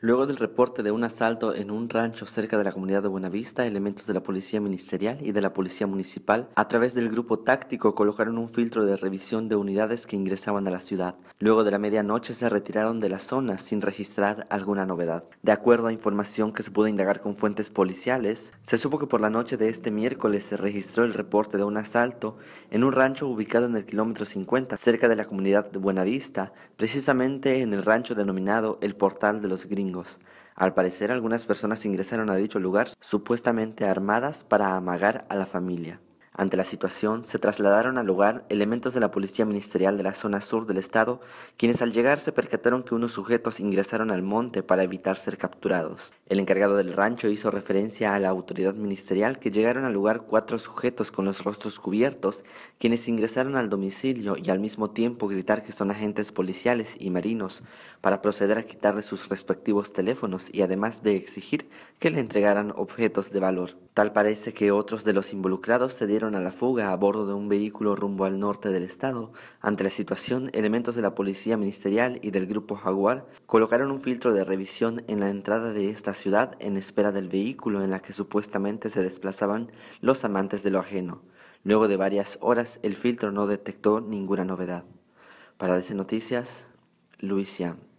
Luego del reporte de un asalto en un rancho cerca de la comunidad de Buenavista, elementos de la Policía Ministerial y de la Policía Municipal, a través del grupo táctico, colocaron un filtro de revisión de unidades que ingresaban a la ciudad. Luego de la medianoche se retiraron de la zona sin registrar alguna novedad. De acuerdo a información que se pudo indagar con fuentes policiales, se supo que por la noche de este miércoles se registró el reporte de un asalto en un rancho ubicado en el kilómetro 50, cerca de la comunidad de Buenavista, precisamente en el rancho denominado el Portal de los Gringos al parecer algunas personas ingresaron a dicho lugar supuestamente armadas para amagar a la familia. Ante la situación, se trasladaron al lugar elementos de la Policía Ministerial de la zona sur del estado, quienes al llegar se percataron que unos sujetos ingresaron al monte para evitar ser capturados. El encargado del rancho hizo referencia a la autoridad ministerial que llegaron al lugar cuatro sujetos con los rostros cubiertos, quienes ingresaron al domicilio y al mismo tiempo gritar que son agentes policiales y marinos, para proceder a quitarle sus respectivos teléfonos y además de exigir que le entregaran objetos de valor. Tal parece que otros de los involucrados se dieron a la fuga a bordo de un vehículo rumbo al norte del estado. Ante la situación, elementos de la Policía Ministerial y del Grupo Jaguar colocaron un filtro de revisión en la entrada de esta ciudad en espera del vehículo en la que supuestamente se desplazaban los amantes de lo ajeno. Luego de varias horas, el filtro no detectó ninguna novedad. Para DC Noticias, Luisiana.